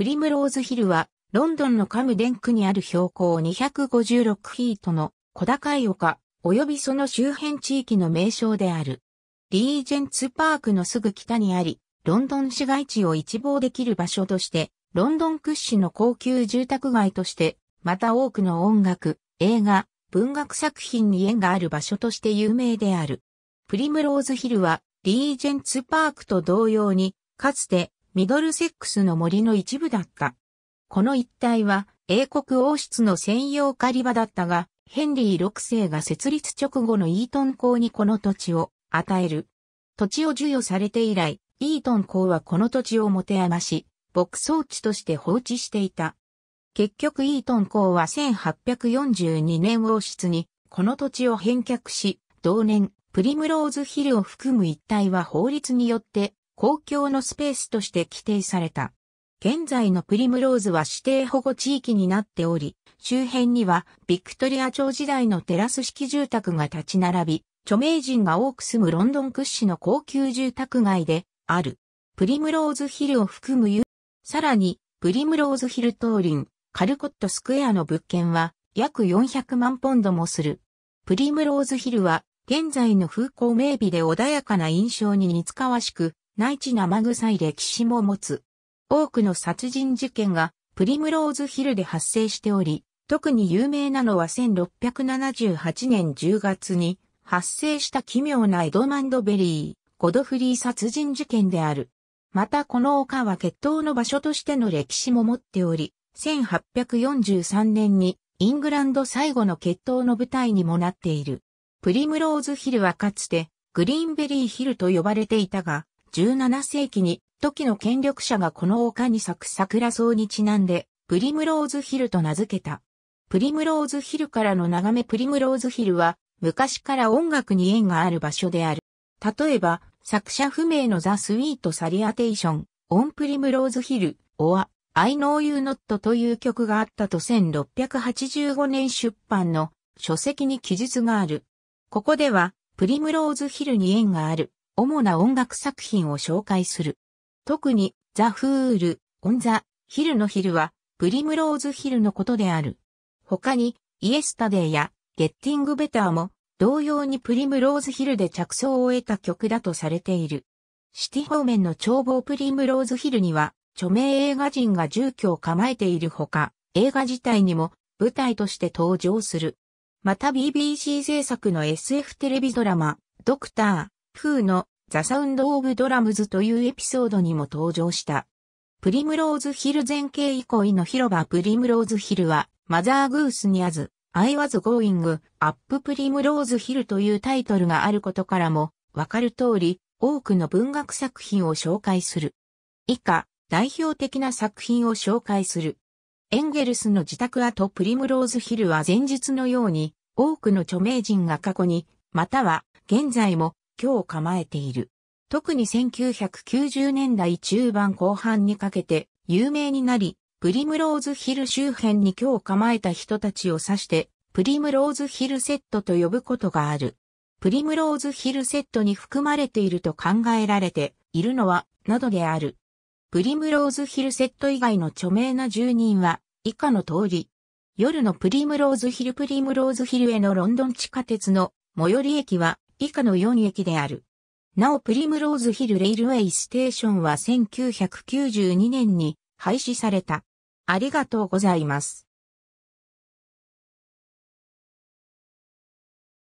プリムローズヒルは、ロンドンのカムデン区にある標高256フィートの小高い丘、及びその周辺地域の名称である。リージェンツパークのすぐ北にあり、ロンドン市街地を一望できる場所として、ロンドン屈指の高級住宅街として、また多くの音楽、映画、文学作品に縁がある場所として有名である。プリムローズヒルは、リージェンツパークと同様に、かつてミドルセックスの森の一部だった。この一帯は英国王室の専用狩り場だったが、ヘンリー6世が設立直後のイートン公にこの土地を与える。土地を授与されて以来、イートン公はこの土地を持て余し、牧草地として放置していた。結局イートン公は1842年王室にこの土地を返却し、同年、プリムローズヒルを含む一帯は法律によって公共のスペースとして規定された。現在のプリムローズは指定保護地域になっており、周辺にはビクトリア朝時代のテラス式住宅が立ち並び、著名人が多く住むロンドン屈指の高級住宅街である。プリムローズヒルを含むゆ、さらに、プリムローズヒル通林、カルコットスクエアの物件は約400万ポンドもする。プリムローズヒルは現在の風光明媚で穏やかな印象に似つかわしく、内地生臭い歴史も持つ。多くの殺人事件がプリムローズヒルで発生しており、特に有名なのは1678年10月に発生した奇妙なエドマンドベリー、ゴドフリー殺人事件である。またこの丘は決闘の場所としての歴史も持っており、1843年にイングランド最後の決闘の舞台にもなっている。プリムローズヒルはかつてグリーンベリーヒルと呼ばれていたが、17世紀に、時の権力者がこの丘に咲く桜草にちなんで、プリムローズヒルと名付けた。プリムローズヒルからの眺めプリムローズヒルは、昔から音楽に縁がある場所である。例えば、作者不明のザ・スイート・サリアテーション、オン・プリムローズ・ヒル、オア、I know you not という曲があったと1685年出版の書籍に記述がある。ここでは、プリムローズ・ヒルに縁がある、主な音楽作品を紹介する。特に、ザ・フール、オン・ザ・ヒルのヒルは、プリムローズ・ヒルのことである。他に、イエスタデーや、ゲッティング・ベターも、同様にプリムローズ・ヒルで着想を得た曲だとされている。シティ方面の眺望プリムローズ・ヒルには、著名映画人が住居を構えているほか、映画自体にも舞台として登場する。また BBC 制作の SF テレビドラマ、ドクター、プーのザ・サウンド・オブ・ドラムズというエピソードにも登場した。プリムローズヒル前景以降の広場プリムローズヒルは、マザーグースにあず、I was going up プリムローズヒルというタイトルがあることからも、わかる通り、多くの文学作品を紹介する。以下、代表的な作品を紹介する。エンゲルスの自宅跡プリムローズヒルは前述のように、多くの著名人が過去に、または現在も居を構えている。特に1990年代中盤後半にかけて有名になり、プリムローズヒル周辺に居を構えた人たちを指して、プリムローズヒルセットと呼ぶことがある。プリムローズヒルセットに含まれていると考えられているのは、などである。プリムローズヒルセット以外の著名な住人は、以下の通り。夜のプリムローズヒルプリムローズヒルへのロンドン地下鉄の最寄り駅は以下の4駅である。なおプリムローズヒルレイルウェイステーションは1992年に廃止された。ありがとうございます。